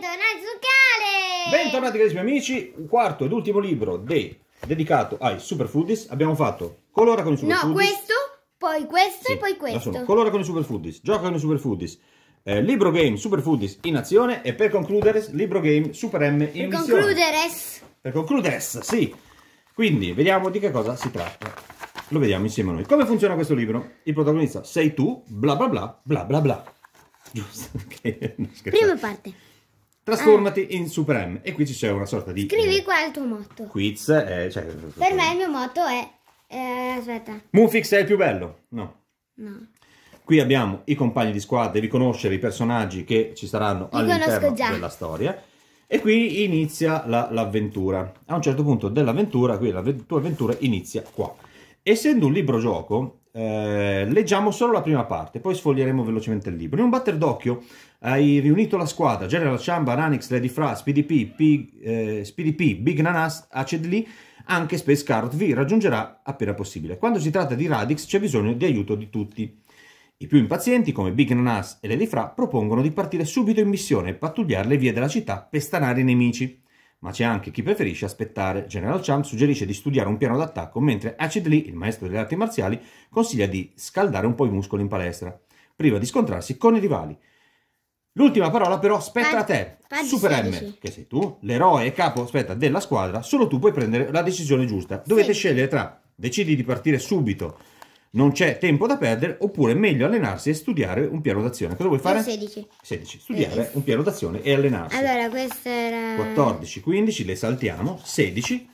Bentornati sul canale! Bentornati carissimi amici, quarto ed ultimo libro de, dedicato ai superfoodies. Abbiamo fatto Colora con i superfoodies. No, questo, poi questo sì, e poi questo. Sono. Colora con i superfoodies, Gioca con i superfoodies, eh, Libro Game Superfoodies in azione e per concludere Libro Game Super M in per missione. Concludere. Per concludere, sì. Quindi vediamo di che cosa si tratta. Lo vediamo insieme a noi. Come funziona questo libro? Il protagonista sei tu, bla bla bla, bla bla bla. Giusto, ok. Prima parte. Trasformati ah. in Super E qui c'è una sorta di... Scrivi eh, qual è il tuo motto. Quiz. Eh, cioè, per me il mio motto è... Eh, aspetta. Moonfix è il più bello. No. No. Qui abbiamo i compagni di squadra, devi conoscere i personaggi che ci saranno all'interno della storia. E qui inizia l'avventura. La, a un certo punto dell'avventura, qui la tua avventura inizia qua. Essendo un libro gioco, eh, leggiamo solo la prima parte, poi sfoglieremo velocemente il libro. In un batter d'occhio hai riunito la squadra, General Chamba, Ranix, Lady Fra, Speedy P, P, eh, Speedy P Big Nanas, Acid Lee, anche Space Carrot V raggiungerà appena possibile. Quando si tratta di Radix c'è bisogno di aiuto di tutti. I più impazienti, come Big Nanas e Lady Fra, propongono di partire subito in missione e pattugliare le vie della città per stanare i nemici. Ma c'è anche chi preferisce aspettare. General Champ suggerisce di studiare un piano d'attacco, mentre Acid Lee, il maestro delle arti marziali, consiglia di scaldare un po' i muscoli in palestra, prima di scontrarsi con i rivali. L'ultima parola però spetta a te, Paggi Super 16. M, che sei tu, l'eroe e capo, aspetta, della squadra, solo tu puoi prendere la decisione giusta. Dovete sì. scegliere tra decidi di partire subito, non c'è tempo da perdere, oppure meglio allenarsi e studiare un piano d'azione. Cosa vuoi fare? 16. 16. Studiare un piano d'azione e allenarsi. Allora, questa era... 14, 15, le saltiamo, 16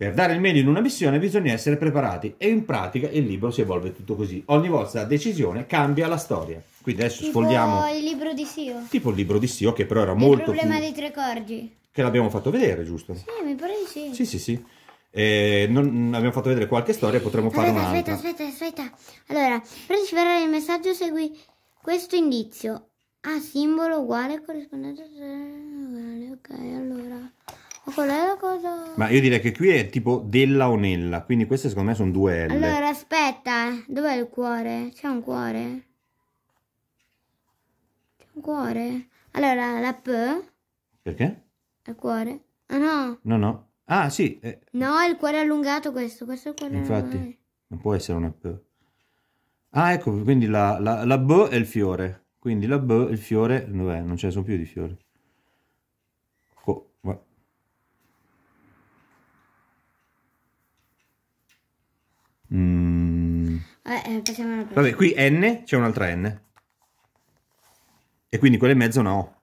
per dare il meglio in una missione bisogna essere preparati e in pratica il libro si evolve tutto così. Ogni vostra decisione cambia la storia. Quindi adesso tipo sfogliamo... il libro di Sio. Tipo il libro di Sio che però era il molto... Il problema più... dei tre corgi. Che l'abbiamo fatto vedere, giusto? Sì, mi pare di sì. Sì, sì, sì. Eh, non, abbiamo fatto vedere qualche storia, potremmo aspetta, fare un'altra. Aspetta, aspetta, aspetta. Allora, per ricevere il messaggio segui questo indizio. A simbolo uguale corrispondente uguale. Ok, allora... Ma qual è la cosa? Ma io direi che qui è tipo della o nella, quindi queste secondo me sono due L. Allora aspetta, dov'è il cuore? C'è un cuore? C'è un cuore? Allora la P? Perché? Il cuore? Ah no! No no, Ah, sì. Eh. No, il cuore allungato questo, questo è il cuore Infatti, non, non può essere una P. Ah, ecco, quindi la, la, la B è il fiore. Quindi la B, il fiore, dov'è? Non ce ne sono più di fiori. Mm. Eh, eh, Vabbè, qui N c'è un'altra N. E quindi quella in mezzo è una O.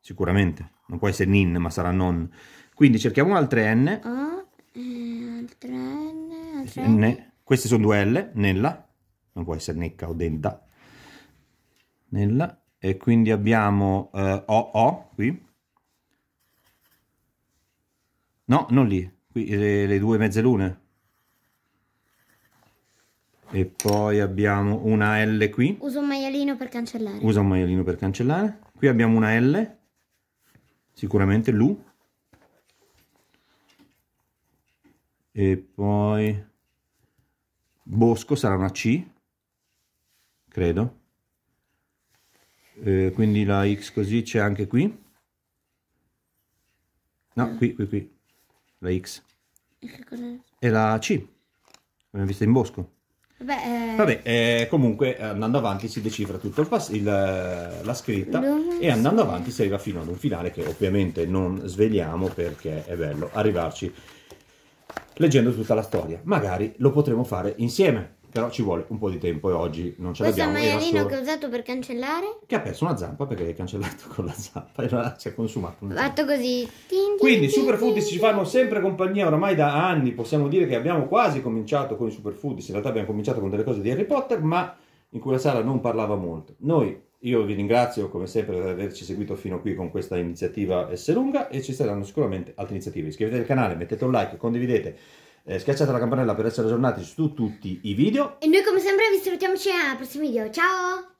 Sicuramente. Non può essere nin, ma sarà non. Quindi cerchiamo un'altra N. O, oh, eh, altra N, altra N. N. Queste sono due L, nella. Non può essere necca o denta. Nella. E quindi abbiamo eh, OO qui. No, non lì. Qui le, eh, le due mezze lune e poi abbiamo una L qui. Uso un maialino per cancellare. Usa un maialino per cancellare. Qui abbiamo una L, sicuramente l'U. E poi Bosco sarà una C, credo. Eh, quindi la X così c'è anche qui. No, ah. qui, qui, qui. La X. E, e la C. L'abbiamo vista in bosco. Beh, Vabbè, eh, comunque andando avanti si decifra tutto il pass- il, eh, la scritta non e andando so. avanti si arriva fino ad un finale che ovviamente non sveliamo perché è bello arrivarci leggendo tutta la storia. Magari lo potremo fare insieme però ci vuole un po' di tempo e oggi non ce l'abbiamo. Questo maialino che ho usato per cancellare? Che ha perso una zampa perché l'hai cancellato con la zampa e allora si è consumato Fatto così. Tin, Quindi i superfood ci fanno sempre compagnia oramai da anni, possiamo dire che abbiamo quasi cominciato con i superfood, in realtà abbiamo cominciato con delle cose di Harry Potter, ma in cui la Sara non parlava molto. Noi, io vi ringrazio come sempre per averci seguito fino qui con questa iniziativa S lunga e ci saranno sicuramente altre iniziative. Iscrivetevi al canale, mettete un like, condividete eh, schiacciate la campanella per essere aggiornati su tutti i video. E noi come sempre vi salutiamoci ci vediamo al prossimo video. Ciao!